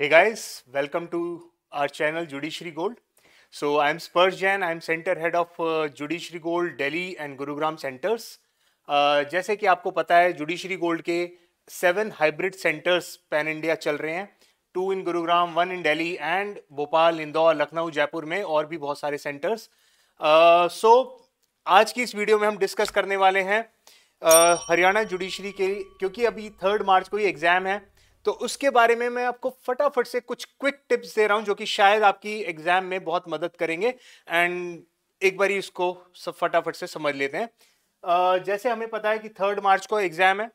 Hey guys, welcome to our channel Judiciary Gold. So I Spurs Jain, Jain Center Head of uh, Judiciary Gold Delhi and Gurugram Centers. Uh, जैसे कि आपको पता है judiciary gold के seven hybrid centres pan India चल रहे हैं two in Gurugram one in Delhi and Bhopal Indore Lucknow Jaipur में और भी बहुत सारे सेंटर्स सो uh, so, आज की इस वीडियो में हम डिस्कस करने वाले हैं हरियाणा uh, जुडिशरी के क्योंकि अभी थर्ड मार्च को ही एग्ज़ाम है तो उसके बारे में मैं आपको फटाफट से कुछ क्विक टिप्स दे रहा हूं जो कि शायद आपकी एग्जाम में बहुत मदद करेंगे एंड एक बार इसको सब फटाफट से समझ लेते हैं uh, जैसे हमें पता है कि थर्ड मार्च को एग्जाम है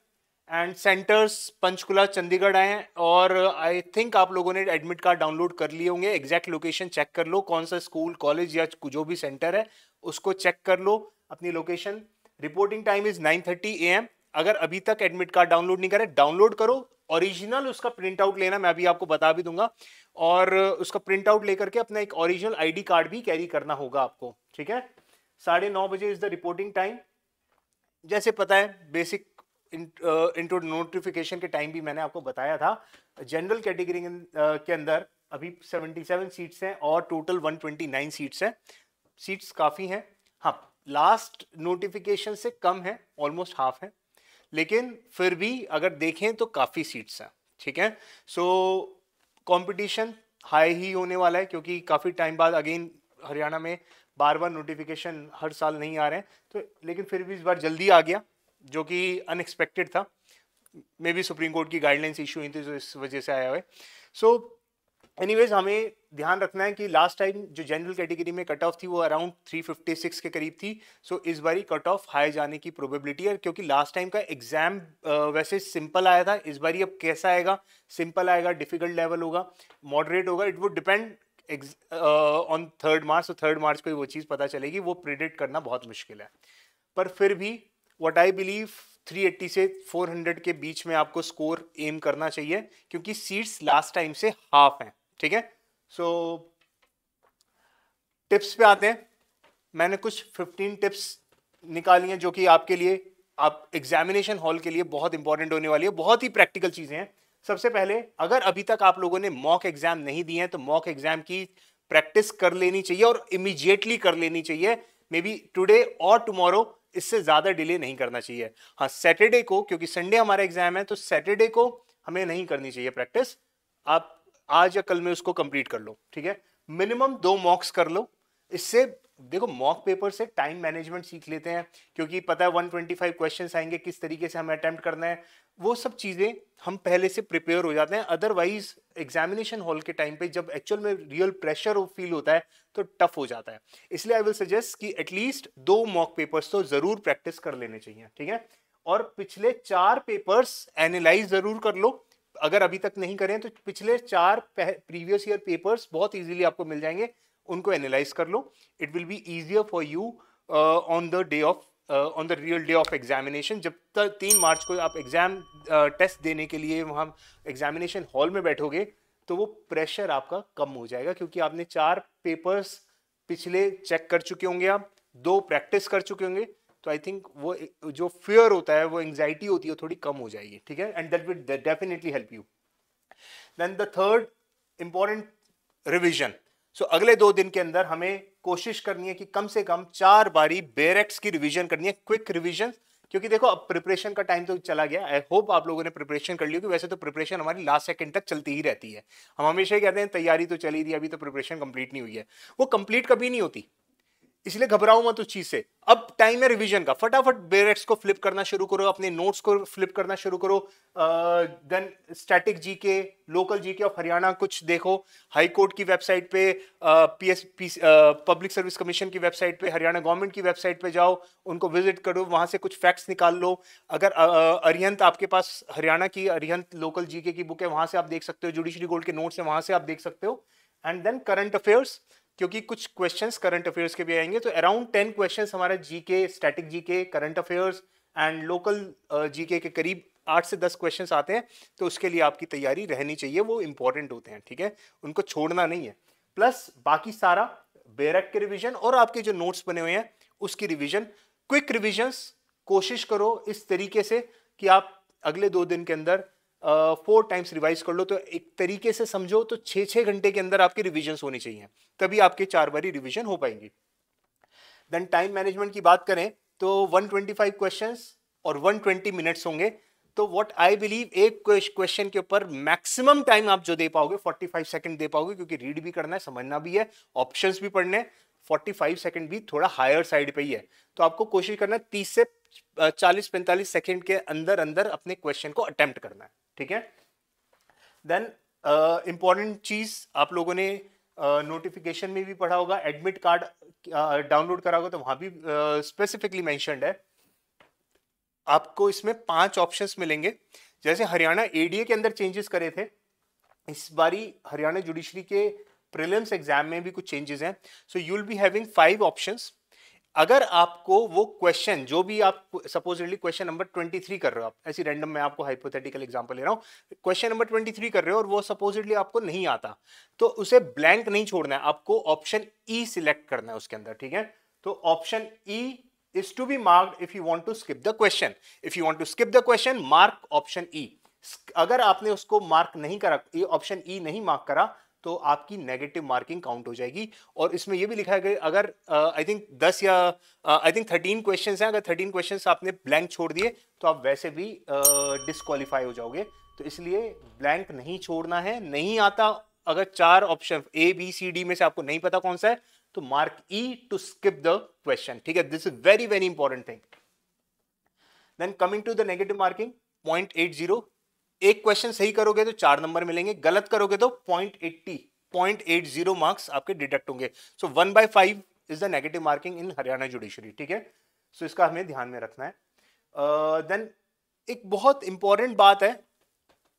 एंड सेंटर्स पंचकुला चंडीगढ़ आए हैं और आई थिंक आप लोगों ने एडमिट कार्ड डाउनलोड कर लिए होंगे एग्जैक्ट लोकेशन चेक कर लो कौन सा स्कूल कॉलेज या जो भी सेंटर है उसको चेक कर लो अपनी location reporting time is nine thirty A M अगर अभी तक एडमिट कार्ड डाउनलोड नहीं करें डाउनलोड करो ओरिजिनल उसका प्रिंट आउट लेना मैं अभी आपको बता भी दूंगा और उसका प्रिंट आउट लेकर के अपना एक ओरिजिनल आईडी कार्ड भी कैरी करना होगा आपको ठीक है साढ़े नौ बजे इज़ द रिपोर्टिंग टाइम जैसे पता है बेसिक इंट्रो नोटिफिकेशन के टाइम भी मैंने आपको बताया था जनरल कैटेगरी के अंदर अभी 77 सीट्स हैं और टोटल 129 सीट्स हैं सीट्स काफ़ी हैं हाँ लास्ट नोटिफिकेशन से कम है ऑलमोस्ट हाफ है लेकिन फिर भी अगर देखें तो काफ़ी सीट्स हैं ठीक है सो कंपटीशन हाई ही होने वाला है क्योंकि काफ़ी टाइम बाद अगेन हरियाणा में बार बार नोटिफिकेशन हर साल नहीं आ रहे हैं तो लेकिन फिर भी इस बार जल्दी आ गया जो कि अनएक्सपेक्टेड था मे बी सुप्रीम कोर्ट की गाइडलाइंस इशू हुई थी जो इस वजह से आया हुआ है सो so, एनीवेज हमें ध्यान रखना है कि लास्ट टाइम जो जनरल कैटेगरी में कट ऑफ थी वो अराउंड 356 के करीब थी सो so, इस बारी कट ऑफ हाई जाने की प्रोबेबिलिटी है क्योंकि लास्ट टाइम का एग्जाम वैसे सिंपल आया था इस बारी अब कैसा आएगा सिंपल आएगा डिफिकल्ट लेवल होगा मॉडरेट होगा it would depend on third March तो थर्ड मार्च को ही वो चीज़ पता चलेगी वो प्रिडिक्ट करना बहुत मुश्किल है पर फिर भी वट आई बिलीव 380 से 400 के बीच में आपको स्कोर एम करना चाहिए क्योंकि सीट्स लास्ट टाइम से हाफ हैं ठीक है सो टिप्स पे आते हैं मैंने कुछ 15 टिप्स निकाली हैं जो कि आपके लिए आप एग्जामिनेशन हॉल के लिए बहुत इंपॉर्टेंट होने वाली है बहुत ही प्रैक्टिकल चीज़ें हैं सबसे पहले अगर अभी तक आप लोगों ने मॉक एग्जाम नहीं दिए हैं तो मॉक एग्जाम की प्रैक्टिस कर लेनी चाहिए और इमीजिएटली कर लेनी चाहिए मे बी टुडे और टुमारो इससे ज़्यादा डिले नहीं करना चाहिए हाँ सैटरडे को क्योंकि संडे हमारा एग्जाम है तो सैटरडे को हमें नहीं करनी चाहिए प्रैक्टिस आप आज या कल में उसको कंप्लीट कर लो ठीक है मिनिमम दो मॉक्स कर लो इससे देखो मॉक पेपर से टाइम मैनेजमेंट सीख लेते हैं क्योंकि पता है 125 क्वेश्चन आएंगे किस तरीके से हमें अटेम्प्ट करना है वो सब चीज़ें हम पहले से प्रिपेयर हो जाते हैं अदरवाइज एग्जामिनेशन हॉल के टाइम पे जब एक्चुअल में रियल प्रेशर फील होता है तो टफ हो जाता है इसलिए आई विल सजेस्ट कि एटलीस्ट दो मॉक पेपर्स तो ज़रूर प्रैक्टिस कर लेने चाहिए ठीक है और पिछले चार पेपर्स एनालाइज ज़रूर कर लो अगर अभी तक नहीं करें तो पिछले चार प्रीवियस ईयर पेपर्स बहुत ईजिली आपको मिल जाएंगे उनको एनालाइज कर लो it will be easier for you on the day of on the real day of examination जब तक तीन मार्च को आप एग्जाम टेस्ट uh, देने के लिए वहाँ एग्जामिनेशन हॉल में बैठोगे तो वो प्रेशर आपका कम हो जाएगा क्योंकि आपने चार पेपर्स पिछले चेक कर चुके होंगे आप दो प्रैक्टिस कर चुके होंगे तो आई थिंक वो जो फियर होता है वो एंगजाइटी होती है थोड़ी कम हो जाएगी ठीक है and that will definitely help you then the third important revision so अगले दो दिन के अंदर हमें कोशिश करनी है कि कम से कम चार बारी बेरेक्स की रिविजन करनी है क्विक रिविजन क्योंकि देखो अब प्रिपरेशन का टाइम तो चला गया आई होप आप लोगों ने प्रिपरेशन कर ली होगी वैसे तो प्रिपरेशन हमारी लास्ट सेकंड तक चलती ही रहती है हम हमेशा ही कहते हैं तैयारी तो चली रही अभी तो प्रिपरेशन कंप्लीट नहीं हुई है वो कंप्लीट कभी नहीं होती इसलिए घबराऊ मत उस चीज से अब टाइम है रिविजन का फटाफट बेरेट्स को फ्लिप करना शुरू करो अपने नोट्स को फ्लिप करना शुरू करो देन स्टैटिक जी के लोकल जी के ऑफ हरियाणा कुछ देखो हाई कोर्ट की वेबसाइट पे P S P public service commission की वेबसाइट पे हरियाणा गवर्नमेंट की वेबसाइट पे जाओ उनको विजिट करो वहाँ से कुछ फैक्ट्स निकाल लो अगर अरिहंत आपके पास हरियाणा की अरिहंत लोकल जी की बुक है वहाँ से आप देख सकते हो जुडिशरी गोल्ड के नोट्स है वहाँ से आप देख सकते हो एंड देन करंट अफेयर्स क्योंकि कुछ क्वेश्चंस करंट अफेयर्स के भी आएंगे तो अराउंड टेन क्वेश्चंस हमारे GK static GK current affairs and local GK के करीब आठ से दस क्वेश्चंस आते हैं तो उसके लिए आपकी तैयारी रहनी चाहिए वो इंपॉर्टेंट होते हैं ठीक है उनको छोड़ना नहीं है प्लस बाकी सारा बेरक के रिविजन और आपके जो नोट्स बने हुए हैं उसकी रिविजन क्विक रिविजन्स कोशिश करो इस तरीके से कि आप अगले दो दिन के अंदर फोर टाइम्स रिवाइज कर लो तो एक तरीके से समझो तो छः छः घंटे के अंदर आपके रिविजन होने चाहिए तभी आपके चार बारी रिविजन हो पाएंगे देन टाइम मैनेजमेंट की बात करें तो 125 क्वेश्चंस और 120 मिनट्स होंगे तो व्हाट आई बिलीव एक क्वेश्चन के ऊपर मैक्सिमम टाइम आप जो दे पाओगे 45 सेकंड दे पाओगे क्योंकि रीड भी करना है समझना भी है ऑप्शंस भी पढ़ने 45 सेकंड भी थोड़ा हायर साइड पे ही है तो आपको कोशिश करना है तीस से 40-45 सेकंड के अंदर अंदर अपने क्वेश्चन को अटेम्प्ट करना है ठीक है देन इम्पॉर्टेंट uh, चीज़ आप लोगों ने नोटिफिकेशन uh, में भी पढ़ा होगा एडमिट कार्ड डाउनलोड करा होगा तो वहां भी स्पेसिफिकली uh, मैंशनड है आपको इसमें पांच ऑप्शंस मिलेंगे जैसे हरियाणा एडीए के अंदर चेंजेस करे थे इस बारी हरियाणा जुडिशरी के प्रिलियम्स एग्जाम में भी कुछ चेंजेस हैं so you will be having five options अगर आपको वो क्वेश्चन जो भी आप supposedly question number twenty three कर रहे हो आप ऐसी रैंडम में आपको हाइपोथेटिकल एग्जांपल ले रहा हूँ क्वेश्चन नंबर थ्री कर रहे हो और वो सपोजिटली आपको नहीं आता तो उसे ब्लैंक नहीं छोड़ना है आपको ऑप्शन ई सिलेक्ट करना है उसके अंदर ठीक है तो option E is to be mark if you want to skip the question if you want to skip the question mark option E अगर आपने उसको मार्क नहीं करा ऑप्शन ई e नहीं मार्क करा तो आपकी नेगेटिव मार्किंग काउंट हो जाएगी और इसमें यह भी लिखा है कि अगर आई थिंक दस या आई थिंक थर्टीन क्वेश्चन हैं अगर थर्टीन क्वेश्चन आपने ब्लैंक छोड़ दिए तो आप वैसे भी डिस्कालीफाई uh, हो जाओगे तो इसलिए ब्लैंक नहीं छोड़ना है नहीं आता अगर चार option A B C D में से आपको नहीं पता कौन सा है तो mark E to skip the question ठीक है this is very very important thing then coming to the negative marking point eight zero एक क्वेश्चन सही करोगे तो चार नंबर मिलेंगे गलत करोगे तो point eighty point eight zero marks आपके डिडक्ट होंगे so one by five is the negative marking in Haryana judiciary ठीक है सो इसका हमें ध्यान में रखना है देन uh, एक बहुत इंपॉर्टेंट बात है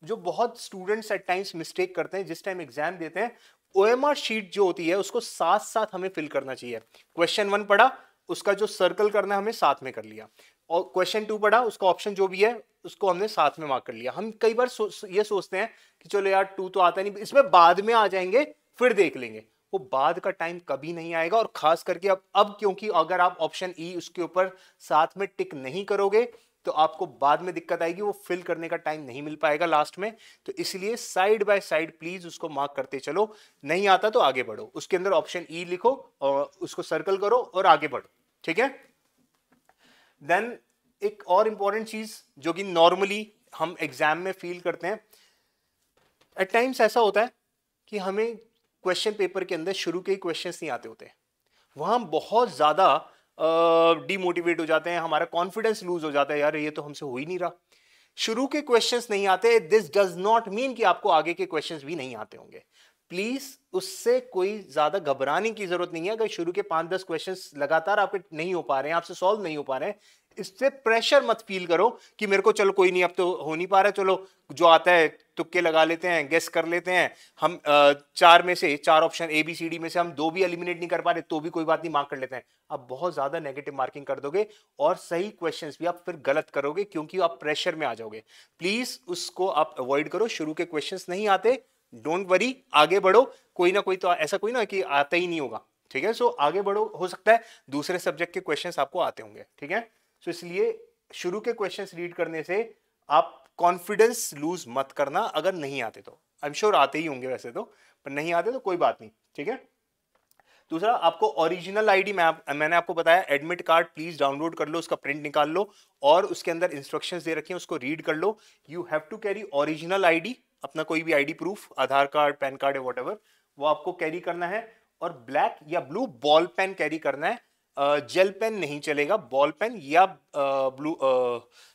जो बहुत स्टूडेंट्स एट टाइम्स मिस्टेक करते हैं जिस टाइम एग्जाम देते हैं ओ शीट जो होती है उसको साथ साथ हमें फिल करना चाहिए क्वेश्चन वन पढ़ा उसका जो सर्कल करना है हमें साथ में कर लिया और क्वेश्चन टू पढ़ा उसका ऑप्शन जो भी है उसको हमने साथ में मार्क कर लिया हम कई बार सो, ये सोचते हैं कि चलो यार टू तो आता नहीं इसमें बाद में आ जाएंगे फिर देख लेंगे वो बाद का टाइम कभी नहीं आएगा और खास करके अब अब क्योंकि अगर आप ऑप्शन ई e, उसके ऊपर साथ में टिक नहीं करोगे तो आपको बाद में दिक्कत आएगी वो फिल करने का टाइम नहीं मिल पाएगा लास्ट में तो इसलिए साइड बाय साइड प्लीज उसको मार्क करते चलो नहीं आता तो आगे बढ़ो उसके अंदर ऑप्शन ई e लिखो और उसको सर्कल करो और आगे बढ़ो ठीक है देन एक और इम्पॉर्टेंट चीज़ जो कि नॉर्मली हम एग्ज़ाम में फील करते हैं एट टाइम्स ऐसा होता है कि हमें क्वेश्चन पेपर के अंदर शुरू के ही क्वेश्चन नहीं आते होते वहाँ हम बहुत ज़्यादा डीमोटिवेट uh, हो जाते हैं हमारा कॉन्फिडेंस लूज हो जाता है यार ये तो हमसे हो ही नहीं रहा शुरू के क्वेश्चंस नहीं आते दिस डज नॉट मीन कि आपको आगे के क्वेश्चंस भी नहीं आते होंगे प्लीज उससे कोई ज्यादा घबराने की जरूरत नहीं है अगर शुरू के पांच दस क्वेश्चन लगातार आपके नहीं हो पा रहे हैं आपसे सॉल्व नहीं हो पा रहे हैं इससे प्रेशर मत फील करो कि मेरे को चलो कोई नहीं अब तो हो नहीं पा रहा है चलो जो आता है तुक्के लगा लेते हैं गेस कर लेते हैं हम चार में से चार option A B C D में से हम दो भी एलिमिनेट नहीं कर पा रहे तो भी कोई बात नहीं मार्क कर लेते हैं आप बहुत ज्यादा नेगेटिव मार्किंग कर दोगे और सही क्वेश्चन भी आप फिर गलत करोगे क्योंकि आप प्रेशर में आ जाओगे प्लीज उसको आप अवॉइड करो शुरू के क्वेश्चन नहीं आते डोंट वरी आगे बढ़ो कोई ना कोई तो ऐसा कोई ना कि आता ही नहीं होगा ठीक है सो so, आगे बढ़ो हो सकता है दूसरे सब्जेक्ट के क्वेश्चन आपको आते होंगे ठीक है सो so, इसलिए शुरू के क्वेश्चन रीड करने से आप कॉन्फिडेंस लूज मत करना अगर नहीं आते तो आई एम श्योर आते ही होंगे वैसे तो पर नहीं आते तो कोई बात नहीं ठीक है दूसरा आपको ओरिजिनल आईडी मैं आप, मैंने आपको बताया एडमिट कार्ड प्लीज डाउनलोड कर लो उसका प्रिंट निकाल लो और उसके अंदर इंस्ट्रक्शंस दे रखे हैं उसको रीड कर लो you have to carry original ID अपना कोई भी ID proof Aadhaar card PAN card या वॉट वो आपको कैरी करना है और ब्लैक या ब्लू बॉल पेन कैरी करना है जेल पेन नहीं चलेगा बॉल पेन या blue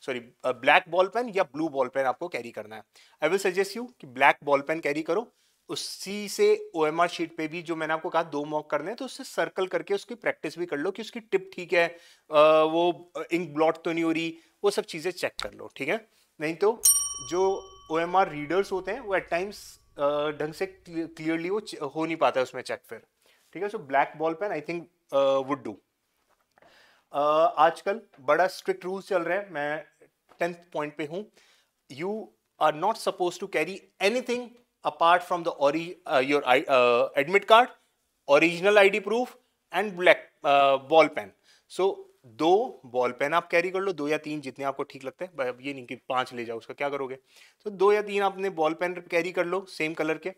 sorry black ball pen या ब्लू बॉल पेन आपको कैरी करना है आई विल सजेस्ट यू कि ब्लैक बॉल पेन कैरी करो उसी से ओ एम आर शीट पर भी जो मैंने आपको कहा दो मॉक करने हैं तो उससे सर्कल करके उसकी प्रैक्टिस भी कर लो कि उसकी टिप ठीक है वो इंक ब्लॉट तो नहीं हो रही वो सब चीज़ें चेक कर लो ठीक है नहीं तो जो ओ एम आर रीडर्स होते हैं वो एट टाइम्स ढंग से क्लियरली वो हो नहीं पाता है उसमें चेक फिर ठीक है so black ball pen I think would do आजकल बड़ा स्ट्रिक्ट रूल्स चल रहे हैं मैं टेंथ पॉइंट पे हूँ you are not suppose to carry anything apart from the ori your admit card original I D proof and black ball pen so दो ball pen आप कैरी कर लो दो या तीन जितने आपको ठीक लगते हैं ये नहीं कि पांच ले जाओ उसका क्या करोगे तो दो या तीन आपने बॉल पेन कैरी कर लो सेम कलर के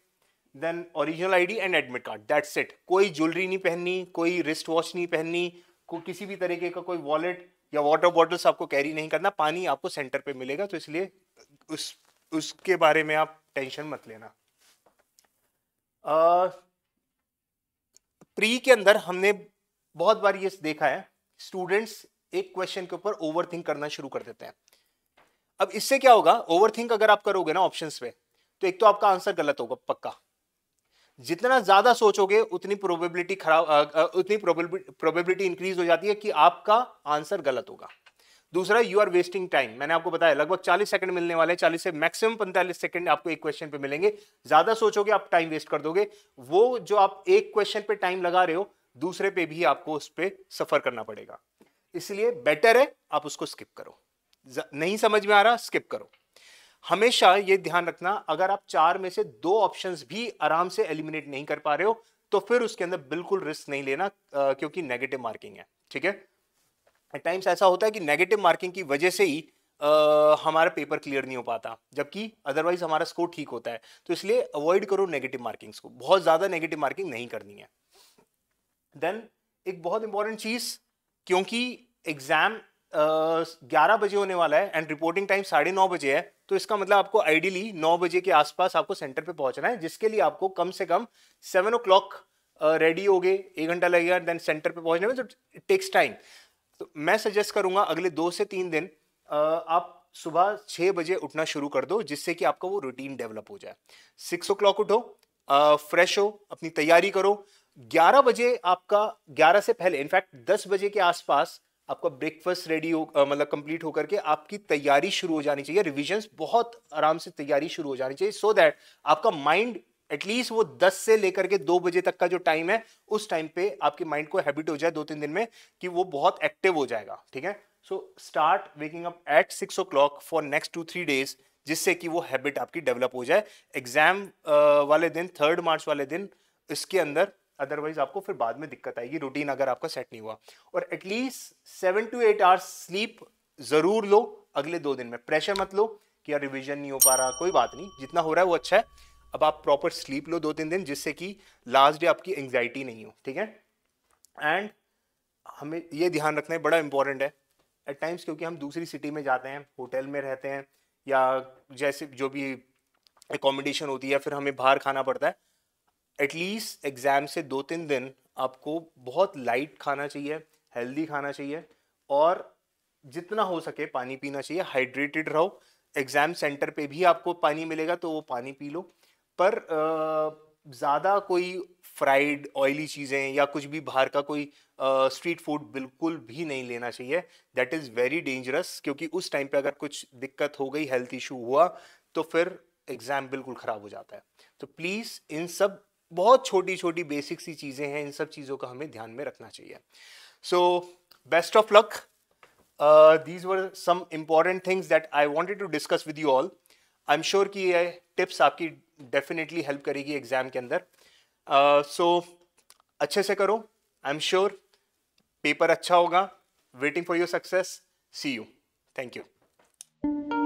then original ID and admit card that's it कोई ज्वेलरी नहीं पहननी कोई रिस्ट वॉच नहीं पहननी को किसी भी तरीके का कोई वॉलेट या वाटर बॉटल्स आपको कैरी नहीं करना पानी आपको सेंटर पे मिलेगा तो इसलिए उस उसके बारे में आप टेंशन मत लेना प्री के अंदर हमने बहुत बार ये देखा है स्टूडेंट्स एक क्वेश्चन के ऊपर ओवर थिंक करना शुरू कर देते हैं अब इससे क्या होगा ओवर थिंक अगर आप करोगे ना ऑप्शन पे तो एक तो आपका आंसर गलत होगा पक्का जितना ज्यादा सोचोगे उतनी प्रोबेबिलिटी खराब उतनी प्रोबेबिलिटी इंक्रीज हो जाती है कि आपका आंसर गलत होगा दूसरा यू आर वेस्टिंग टाइम मैंने आपको बताया लगभग 40 सेकंड मिलने वाले 40 से मैक्सिमम 45 सेकंड आपको एक क्वेश्चन पे मिलेंगे ज्यादा सोचोगे आप टाइम वेस्ट कर दोगे वो जो आप एक क्वेश्चन पे टाइम लगा रहे हो दूसरे पे भी आपको उस पर सफर करना पड़ेगा इसलिए बेटर है आप उसको स्किप करो नहीं समझ में आ रहा स्किप करो हमेशा ये ध्यान रखना अगर आप चार में से दो ऑप्शंस भी आराम से एलिमिनेट नहीं कर पा रहे हो तो फिर उसके अंदर बिल्कुल रिस्क नहीं लेना आ, क्योंकि नेगेटिव मार्किंग है ठीक है एट टाइम्स ऐसा होता है कि नेगेटिव मार्किंग की वजह से ही आ, हमारा पेपर क्लियर नहीं हो पाता जबकि अदरवाइज हमारा स्कोर ठीक होता है तो इसलिए अवॉइड करो नेगेटिव मार्किंग्स को बहुत ज़्यादा नेगेटिव मार्किंग नहीं करनी है देन एक बहुत इंपॉर्टेंट चीज़ क्योंकि एग्ज़ाम ग्यारह बजे होने वाला है एंड रिपोर्टिंग टाइम साढ़े नौ बजे है तो इसका मतलब आपको आइडियली नौ बजे के आसपास आपको सेंटर पे पहुंचना है जिसके लिए आपको कम से कम सेवन ओ क्लॉक रेडी हो गए एक घंटा लगेगा देन सेंटर पे पहुंचने में तो इट टेक्स टाइम तो मैं सजेस्ट करूंगा अगले दो से तीन दिन uh, आप सुबह छः बजे उठना शुरू कर दो जिससे कि आपका वो रूटीन डेवलप हो जाए सिक्स ओ क्लॉक उठो फ्रेश uh, हो अपनी तैयारी करो 11 बजे आपका 11 से पहले इनफैक्ट 10 बजे के आसपास आपका ब्रेकफास्ट रेडी हो मतलब कंप्लीट होकर के आपकी तैयारी शुरू हो जानी चाहिए रिविजन बहुत आराम से तैयारी शुरू हो जानी चाहिए सो so दैट आपका माइंड एटलीस्ट वो 10 से लेकर के 2 बजे तक का जो टाइम है उस टाइम पे आपके माइंड को हैबिट हो जाए दो तीन दिन में कि वो बहुत एक्टिव हो जाएगा ठीक है so start waking up at six o'clock for next two three days जिससे कि वो हैबिट आपकी डेवलप हो जाए एग्जाम वाले दिन थर्ड मार्च वाले दिन इसके अंदर अदरवाइज आपको फिर बाद में दिक्कत आएगी रूटीन अगर आपका सेट नहीं हुआ और at least seven to eight hours sleep ज़रूर लो अगले दो दिन में प्रेशर मत लो कि यार रिविजन नहीं हो पा रहा कोई बात नहीं जितना हो रहा है वो अच्छा है अब आप प्रॉपर स्लीप लो दो तीन दिन जिससे कि लास्ट डे आपकी एंगजाइटी नहीं हो ठीक है एंड हमें ये ध्यान रखना है बड़ा इंपॉर्टेंट है एट टाइम्स क्योंकि हम दूसरी सिटी में जाते हैं होटल में रहते हैं या जैसे जो भी एकोमोडेशन होती है फिर हमें बाहर खाना पड़ता है एटलीस्ट एग्ज़ाम से दो तीन दिन आपको बहुत लाइट खाना चाहिए हेल्दी खाना चाहिए और जितना हो सके पानी पीना चाहिए हाइड्रेटेड रहो एग्ज़ाम सेंटर पे भी आपको पानी मिलेगा तो वो पानी पी लो पर ज़्यादा कोई फ्राइड ऑयली चीज़ें या कुछ भी बाहर का कोई स्ट्रीट फूड बिल्कुल भी नहीं लेना चाहिए दैट इज़ वेरी डेंजरस क्योंकि उस टाइम पे अगर कुछ दिक्कत हो गई हेल्थ इशू हुआ तो फिर एग्ज़ाम बिल्कुल ख़राब हो जाता है तो प्लीज़ इन सब बहुत छोटी छोटी बेसिक सी चीज़ें हैं इन सब चीज़ों का हमें ध्यान में रखना चाहिए so best of luck these were some important things that I wanted to discuss with you all I am sure कि ये टिप्स आपकी डेफिनेटली हेल्प करेगी एग्जाम के अंदर सो uh, so, अच्छे से करो आई एम श्योर पेपर अच्छा होगा waiting for your success see you thank you